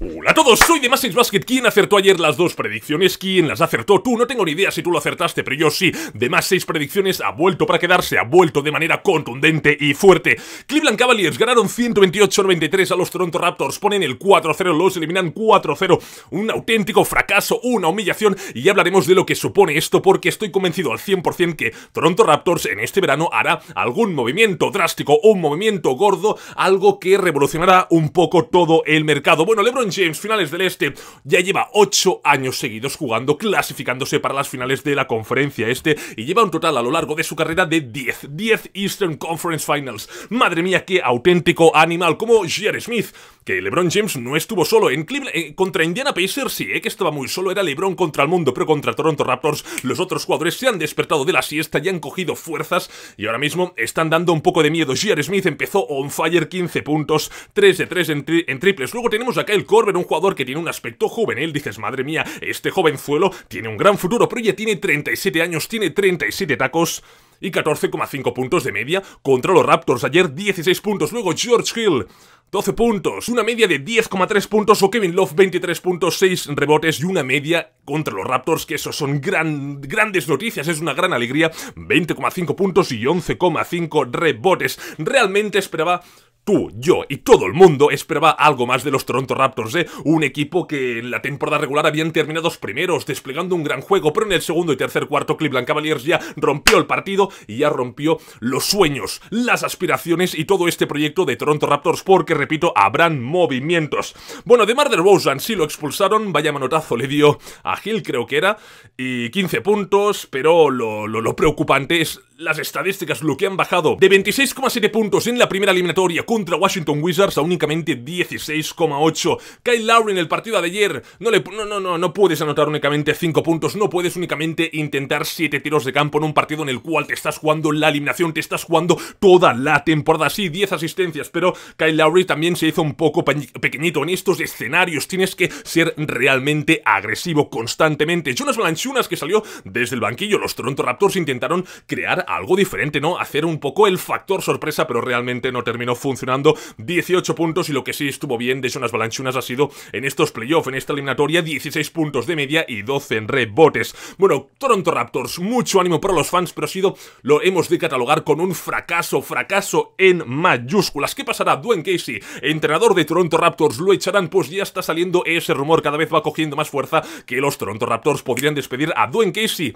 Hola a todos, soy de Massive Basket. ¿Quién acertó ayer las dos predicciones? ¿Quién las acertó? Tú no tengo ni idea si tú lo acertaste, pero yo sí. De más seis predicciones ha vuelto para quedarse, ha vuelto de manera contundente y fuerte. Cleveland Cavaliers ganaron 128-93 a los Toronto Raptors, ponen el 4-0, los eliminan 4-0. Un auténtico fracaso, una humillación y hablaremos de lo que supone esto porque estoy convencido al 100% que Toronto Raptors en este verano hará algún movimiento drástico, un movimiento gordo, algo que revolucionará un poco todo el mercado. Bueno, LeBron James, finales del Este, ya lleva 8 años seguidos jugando, clasificándose para las finales de la conferencia este y lleva un total a lo largo de su carrera de 10, 10 Eastern Conference Finals. Madre mía, qué auténtico animal, como Jerry Smith, que LeBron James no estuvo solo en eh, contra Indiana Pacers sí, eh, que estaba muy solo, era LeBron contra el mundo, pero contra Toronto Raptors los otros jugadores se han despertado de la siesta y han cogido fuerzas y ahora mismo están dando un poco de miedo. Jerry Smith empezó on fire 15 puntos, 3 de 3 en, triples. Luego tenemos acá el por ver un jugador que tiene un aspecto juvenil, dices, madre mía, este jovenzuelo tiene un gran futuro, pero ya tiene 37 años, tiene 37 tacos y 14,5 puntos de media contra los Raptors. Ayer 16 puntos, luego George Hill 12 puntos, una media de 10,3 puntos o Kevin Love 23 puntos, 6 rebotes y una media contra los Raptors, que eso son gran, grandes noticias, es una gran alegría, 20,5 puntos y 11,5 rebotes. Realmente esperaba tú, yo y todo el mundo esperaba algo más de los Toronto Raptors, ¿eh? Un equipo que en la temporada regular habían terminado primeros, desplegando un gran juego, pero en el segundo y tercer cuarto Cleveland Cavaliers ya rompió el partido y ya rompió los sueños, las aspiraciones y todo este proyecto de Toronto Raptors, porque repito, habrán movimientos. Bueno, de marder de sí lo expulsaron, vaya manotazo le dio a Gil, creo que era, y 15 puntos, pero lo, preocupante es las estadísticas, lo que han bajado de 26,7 puntos en la primera eliminatoria contra Washington Wizards a únicamente 16,8. Kyle Lowry en el partido de ayer, no, le, no, no, no, puedes anotar únicamente 5 puntos, no puedes únicamente intentar 7 tiros de campo en un partido en el cual te estás jugando la eliminación, te estás jugando toda la temporada. Sí, 10 asistencias, pero Kyle Lowry también se hizo un poco pequeñito en estos escenarios. Tienes que ser realmente agresivo constantemente. Jonas Balanchunas, que salió desde el banquillo, los Toronto Raptors intentaron crear algo diferente, ¿no? Hacer un poco el factor sorpresa, pero realmente no terminó funcionando 18 puntos y lo que sí estuvo bien de unas Balanchunas ha sido en estos playoffs, en esta eliminatoria, 16 puntos de media y 12 en rebotes. Bueno, Toronto Raptors, mucho ánimo para los fans, pero ha sido, lo hemos de catalogar con un fracaso, fracaso en mayúsculas. ¿Qué pasará? Dwayne Casey, entrenador de Toronto Raptors, lo echarán, pues ya está saliendo ese rumor, cada vez va cogiendo más fuerza que los Toronto Raptors podrían despedir a Dwayne Casey.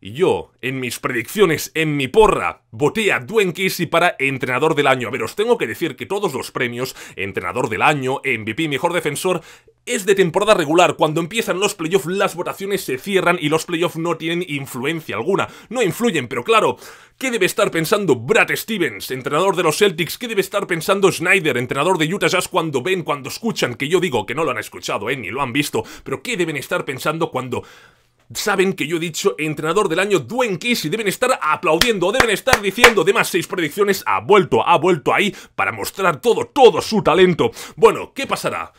Y Yo, en mis predicciones, en mi porra, voté a Dwayne Casey para entrenador del año. A ver, os tengo que decir que todos los premios, entrenador del año, MVP, mejor defensor, es de temporada regular. Cuando empiezan los playoffs, las votaciones se cierran y los playoffs no tienen influencia alguna. No influyen, pero claro, ¿qué debe estar pensando Brad Stevens, entrenador de los Celtics? ¿Qué debe estar pensando Snyder, entrenador de Utah Jazz, cuando ven, cuando escuchan? Que yo digo que no lo han escuchado, eh, ni lo han visto, pero ¿qué deben estar pensando cuando saben que yo he dicho entrenador del año Dwayne y Deben estar aplaudiendo, deben estar diciendo, de más seis predicciones, ha vuelto, ha vuelto ahí para mostrar todo, todo su talento. Bueno, ¿qué pasará?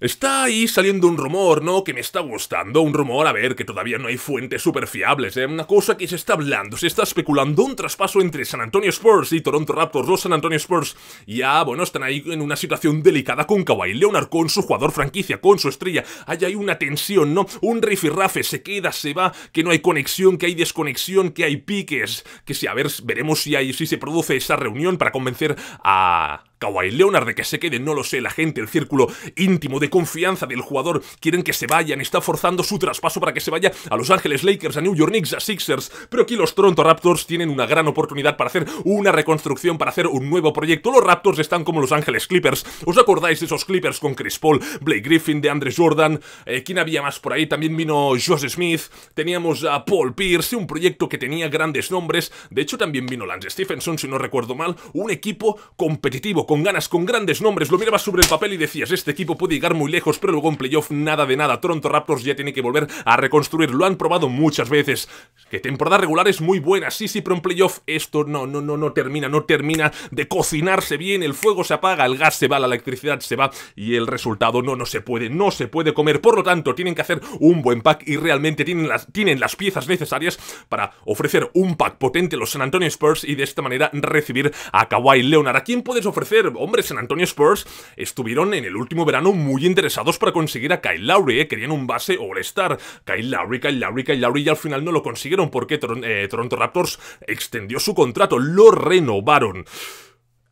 Está ahí saliendo un rumor, ¿no? Que me está gustando, un rumor, a ver, que todavía no hay fuentes súper fiables, ¿eh? Una cosa que se está hablando, se está especulando un traspaso entre San Antonio Spurs y Toronto Raptors, los San Antonio Spurs ya, ah, bueno, están ahí en una situación delicada con Kawhi Leonard, con su jugador franquicia, con su estrella, hay una tensión, ¿no? Un rifirrafe, se queda, se va, que no hay conexión, que hay desconexión, que hay piques, que si, sí, a ver, veremos si, hay, si se produce esa reunión para convencer a Kawhi Leonard, de que se quede, no lo sé, la gente, el círculo íntimo de confianza del jugador, quieren que se vayan, está forzando su traspaso para que se vaya a Los Ángeles Lakers, a New York Knicks, a Sixers, pero aquí los Toronto Raptors tienen una gran oportunidad para hacer una reconstrucción, para hacer un nuevo proyecto. Los Raptors están como Los Ángeles Clippers. ¿Os acordáis de esos Clippers con Chris Paul, Blake Griffin, de Andre Jordan? Eh, ¿Quién había más por ahí? También vino Josh Smith, teníamos a Paul Pierce, un proyecto que tenía grandes nombres. De hecho, también vino Lance Stephenson, si no recuerdo mal, un equipo competitivo, con ganas, con grandes nombres, lo mirabas sobre el papel y decías, este equipo puede llegar muy lejos, pero luego en playoff nada de nada. Toronto Raptors ya tiene que volver a reconstruir, lo han probado muchas veces. Que temporada regular es muy buena, sí, sí, pero en playoff esto no, no, no, no termina, no termina de cocinarse bien, el fuego se apaga, el gas se va, la electricidad se va y el resultado no, no se puede, no se puede comer. Por lo tanto, tienen que hacer un buen pack y realmente tienen las, tienen las piezas necesarias para ofrecer un pack potente los San Antonio Spurs y de esta manera recibir a Kawhi Leonard. ¿A quién puedes ofrecer? Hombres en Antonio Spurs estuvieron en el último verano muy interesados para conseguir a Kyle Lowry, eh, querían un base All-Star. Kyle Lowry, Kyle Lowry, Kyle Lowry, y al final no lo consiguieron porque eh, Toronto Raptors extendió su contrato, lo renovaron.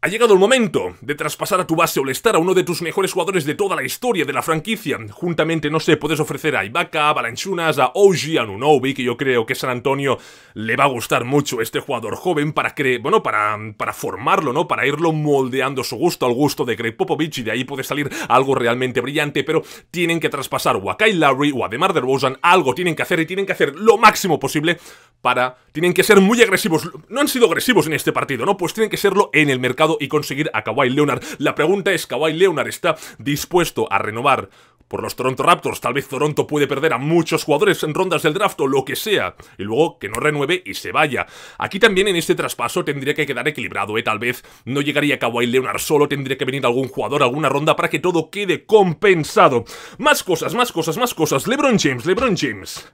Ha llegado el momento de traspasar a tu base o a uno de tus mejores jugadores de toda la historia de la franquicia. Juntamente, no sé, puedes ofrecer a Ibaka, a Balanchunas, a Oji, a Nunobi, que yo creo que San Antonio le va a gustar mucho este jugador joven para bueno, para, para formarlo, ¿no? Para irlo moldeando su gusto al gusto de Greg Popovich y de ahí puede salir algo realmente brillante, pero tienen que traspasar o a Kyle Lowry o a DeMar DeRozan, algo tienen que hacer y tienen que hacer lo máximo posible para... Tienen que ser muy agresivos. No han sido agresivos en este partido, ¿no? Pues tienen que serlo en el mercado y conseguir a Kawhi Leonard. La pregunta es, ¿Kawhi Leonard está dispuesto a renovar por los Toronto Raptors. Tal vez Toronto puede perder a muchos jugadores en rondas del draft o lo que sea. Y luego que no renueve y se vaya. Aquí también en este traspaso tendría que quedar equilibrado, ¿eh? Tal vez no llegaría Kawhi Leonard solo, tendría que venir algún jugador, alguna ronda para que todo quede compensado. Más cosas, más cosas, más cosas. LeBron James, LeBron James.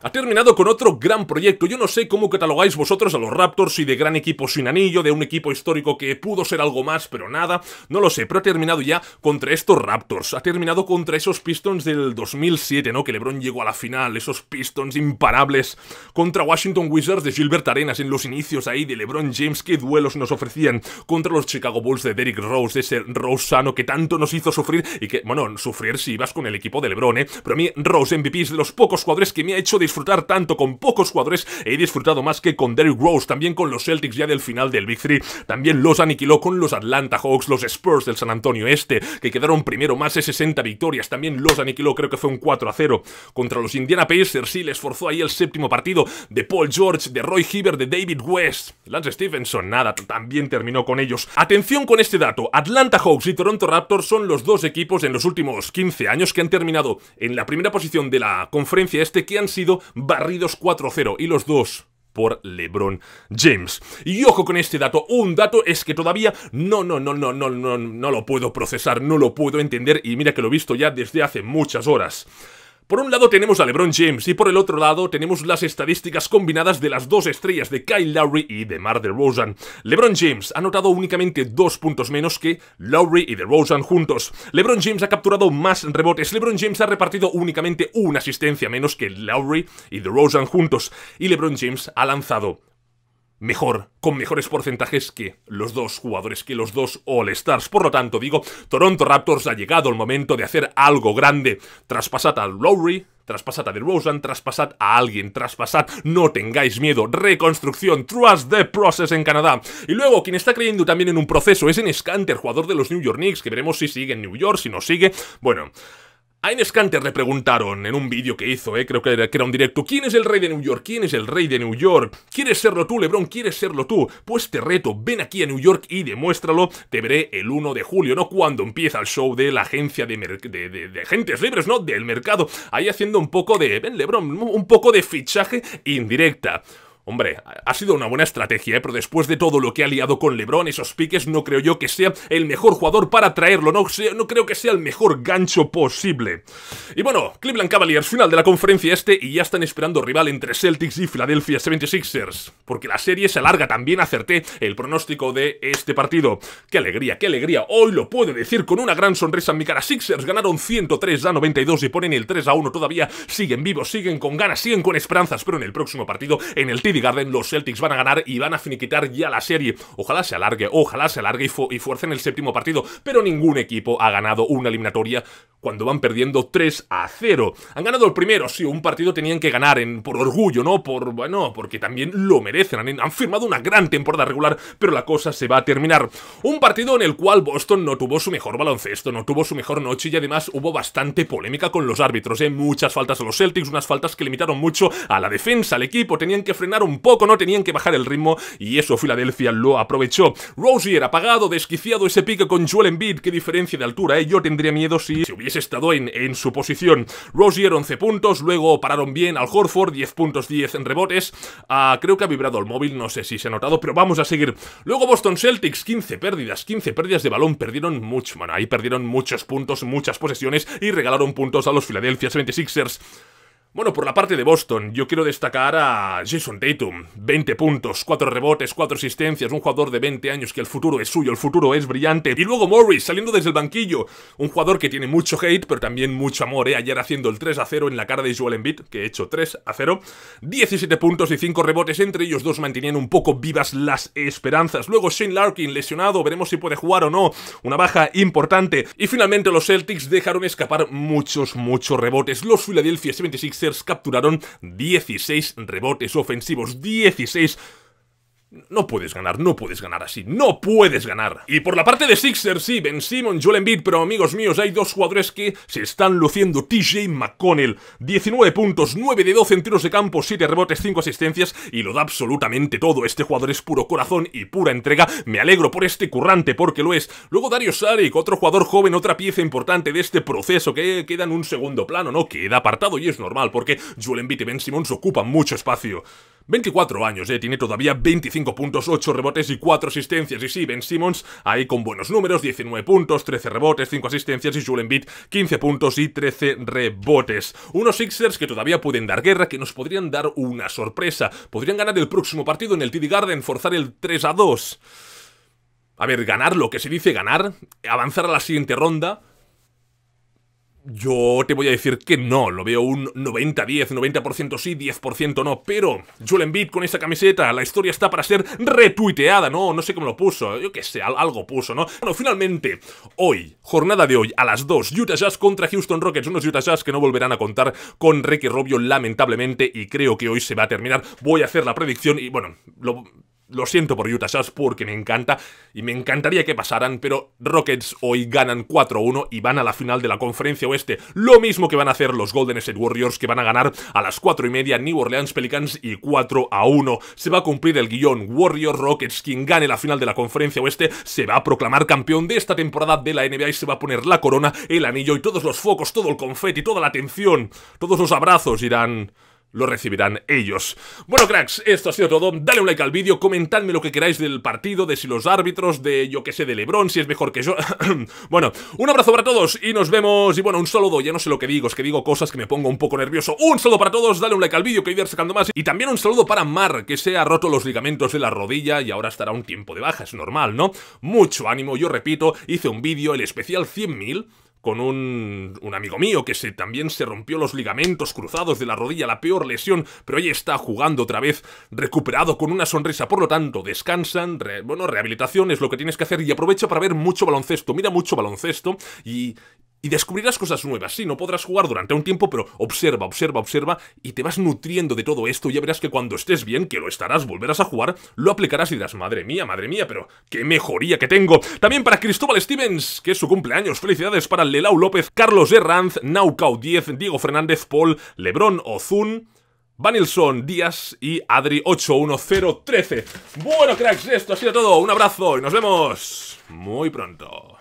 Ha terminado con otro gran proyecto. Yo no sé cómo catalogáis vosotros a los Raptors, y de gran equipo sin anillo, de un equipo histórico que pudo ser algo más, pero nada. No lo sé, pero ha terminado ya contra estos Raptors. Ha terminado contra esos Pistons del 2007, ¿no? Que LeBron llegó a la final, esos Pistons imparables contra Washington Wizards de Gilbert Arenas en los inicios ahí de LeBron James. que duelos nos ofrecían contra los Chicago Bulls de Derrick Rose, de ese Rose sano que tanto nos hizo sufrir y que, bueno, sufrir si ibas con el equipo de LeBron, ¿eh? Pero a mí, Rose MVP es de los pocos jugadores que me ha hecho de disfrutar tanto con pocos jugadores, he disfrutado más que con Derrick Rose, también con los Celtics ya del final del Big 3, también los aniquiló con los Atlanta Hawks, los Spurs del San Antonio Este, que quedaron primero más de 60 victorias, también los aniquiló, creo que fue un 4 a 0 contra los Indiana Pacers, sí, les forzó ahí el séptimo partido de Paul George, de Roy Heaver, de David West, Lance Stevenson, nada, también terminó con ellos. Atención con este dato, Atlanta Hawks y Toronto Raptors son los dos equipos en los últimos 15 años que han terminado en la primera posición de la conferencia este que han sido barridos 4-0 y los dos por LeBron James. Y ojo con este dato, un dato es que todavía no, no, no, no, no, no, no lo puedo procesar, no lo puedo entender y mira que lo he visto ya desde hace muchas horas. Por un lado tenemos a LeBron James y por el otro lado tenemos las estadísticas combinadas de las dos estrellas de Kyle Lowry y de Mar de Rosen. LeBron James ha anotado únicamente dos puntos menos que Lowry y de Rosen juntos. LeBron James ha capturado más rebotes. LeBron James ha repartido únicamente una asistencia menos que Lowry y de Rosen juntos. Y LeBron James ha lanzado mejor, con mejores porcentajes que los dos jugadores, que los dos All-Stars. Por lo tanto, digo, Toronto Raptors ha llegado el momento de hacer algo grande. Traspasad a Lowry, traspasad a DeRozan, traspasad a alguien, traspasad, no tengáis miedo, reconstrucción, trust the process en Canadá. Y luego, quien está creyendo también en un proceso es en Scanter, jugador de los New York Knicks, que veremos si sigue en New York, si no sigue, bueno... A Enes le preguntaron en un vídeo que hizo, eh, creo que era, un directo, ¿quién es el rey de New York? ¿Quién es el rey de New York? ¿Quieres serlo tú, Lebron? ¿Quieres serlo tú? Pues te reto, ven aquí a New York y demuéstralo. Te veré el 1 de julio, ¿no? Cuando empieza el show de la agencia de, de agentes libres, ¿no? Del mercado. Ahí haciendo un poco de, ven, Lebron, un poco de fichaje indirecta. Hombre, ha sido una buena estrategia, ¿eh? pero después de todo lo que ha liado con LeBron, esos piques, no creo yo que sea el mejor jugador para traerlo. No, no creo que sea el mejor gancho posible. Y bueno, Cleveland Cavaliers, final de la conferencia este y ya están esperando rival entre Celtics y Philadelphia 76ers. Porque la serie se alarga también, acerté el pronóstico de este partido. ¡Qué alegría, qué alegría! Hoy lo puedo decir con una gran sonrisa en mi cara. Sixers ganaron 103 a 92 y ponen el 3 a 1 todavía. Siguen vivos, siguen con ganas, siguen con esperanzas, pero en el próximo partido, en el TD Garden, los Celtics van a ganar y van a finiquitar ya la serie. Ojalá se alargue, ojalá se alargue y, fuercen el séptimo partido, pero ningún equipo ha ganado una eliminatoria cuando van perdiendo 3 a 0. Han ganado el primero, sí, un partido tenían que ganar por orgullo, ¿no? Por, bueno, porque también lo merecen. Han, firmado una gran temporada regular, pero la cosa se va a terminar. Un partido en el cual Boston no tuvo su mejor baloncesto, no tuvo su mejor noche y además hubo bastante polémica con los árbitros. hay ¿eh? Muchas faltas a los Celtics, unas faltas que limitaron mucho a la defensa, al equipo. Tenían que frenar un un poco, no tenían que bajar el ritmo y eso Filadelfia lo aprovechó. era apagado, desquiciado ese pique con Joel Embiid, qué diferencia de altura, ¿eh? yo tendría miedo si, hubiese estado en, en su posición. Rosier 11 puntos, luego pararon bien al Horford, 10 puntos, 10 en rebotes. Ah, creo que ha vibrado el móvil, no sé si se ha notado, pero vamos a seguir. Luego Boston Celtics, 15 pérdidas, 15 pérdidas de balón, perdieron mucho, man, y perdieron muchos puntos, muchas posesiones y regalaron puntos a los Philadelphia 76ers. Bueno, por la parte de Boston, yo quiero destacar a Jason Tatum. 20 puntos, 4 rebotes, 4 asistencias, un jugador de 20 años que el futuro es suyo, el futuro es brillante. Y luego Morris saliendo desde el banquillo, un jugador que tiene mucho hate, pero también mucho amor, ¿eh? Ayer haciendo el 3 a 0 en la cara de Joel Embiid, que he hecho 3 a 0. 17 puntos y 5 rebotes, entre ellos dos mantenían un poco vivas las esperanzas. Luego Shane Larkin lesionado, veremos si puede jugar o no, una baja importante. Y finalmente los Celtics dejaron escapar muchos, muchos rebotes. Los Philadelphia 76 capturaron 16 rebotes ofensivos, 16 no puedes ganar, no puedes ganar así, no puedes ganar. Y por la parte de Sixers, sí, Ben Simon, Joel Embiid, pero amigos míos, hay dos jugadores que se están luciendo. TJ McConnell, 19 puntos, 9 de 12 en tiros de campo, 7 rebotes, 5 asistencias y lo da absolutamente todo. Este jugador es puro corazón y pura entrega. Me alegro por este currante porque lo es. Luego Dario Saric, otro jugador joven, otra pieza importante de este proceso que queda en un segundo plano, ¿no? Queda apartado y es normal porque Joel Embiid y Ben Simmons ocupan mucho espacio. 24 años, eh, tiene todavía 25 puntos, 8 rebotes y 4 asistencias. Y sí, Ben Simmons ahí con buenos números, 19 puntos, 13 rebotes, 5 asistencias y Julen Beat, 15 puntos y 13 rebotes. Unos Sixers que todavía pueden dar guerra, que nos podrían dar una sorpresa. Podrían ganar el próximo partido en el TD Garden, forzar el 3 a 2. A ver, ganar lo que se dice ganar, avanzar a la siguiente ronda, yo te voy a decir que no, lo veo un 90-10, 90%, sí, 10% no, pero Julian Beat con esa camiseta, la historia está para ser retuiteada, ¿no? No sé cómo lo puso, yo qué sé, algo puso, ¿no? Bueno, finalmente, hoy, jornada de hoy, a las 2, Utah Jazz contra Houston Rockets, unos Utah Jazz que no volverán a contar con Ricky Robio lamentablemente y creo que hoy se va a terminar. Voy a hacer la predicción y bueno, lo lo siento por Utah Jazz porque me encanta y me encantaría que pasaran, pero Rockets hoy ganan 4-1 y van a la final de la conferencia oeste. Lo mismo que van a hacer los Golden State Warriors que van a ganar a las 4 y media New Orleans Pelicans y 4-1. Se va a cumplir el guión Warrior Rockets. Quien gane la final de la conferencia oeste se va a proclamar campeón de esta temporada de la NBA y se va a poner la corona, el anillo y todos los focos, todo el confeti, toda la atención, todos los abrazos irán lo recibirán ellos. Bueno, cracks, esto ha sido todo. Dale un like al vídeo, comentadme lo que queráis del partido, de si los árbitros, de yo que sé, de Lebron, si es mejor que yo. bueno, un abrazo para todos y nos vemos. Y bueno, un saludo, ya no sé lo que digo, es que digo cosas que me pongo un poco nervioso. Un saludo para todos, dale un like al vídeo que voy a ir sacando más. Y también un saludo para Mar, que se ha roto los ligamentos de la rodilla y ahora estará un tiempo de baja, es normal, ¿no? Mucho ánimo, yo repito, hice un vídeo, el especial 100.000 con un, un, amigo mío que se, también se rompió los ligamentos cruzados de la rodilla, la peor lesión, pero hoy está jugando otra vez, recuperado con una sonrisa. Por lo tanto, descansan, bueno, rehabilitación es lo que tienes que hacer y aprovecha para ver mucho baloncesto. Mira mucho baloncesto y, y descubrirás cosas nuevas. Sí, no podrás jugar durante un tiempo, pero observa, observa, observa y te vas nutriendo de todo esto. Y ya verás que cuando estés bien, que lo estarás, volverás a jugar, lo aplicarás y dirás, madre mía, madre mía, pero qué mejoría que tengo. También para Cristóbal Stevens, que es su cumpleaños. Felicidades para Lelau López, Carlos Herranz, Naucau 10, Diego Fernández, Paul, Lebrón Ozun. Vanilson Díaz y Adri 81013. Bueno, cracks, esto ha sido todo. Un abrazo y nos vemos muy pronto.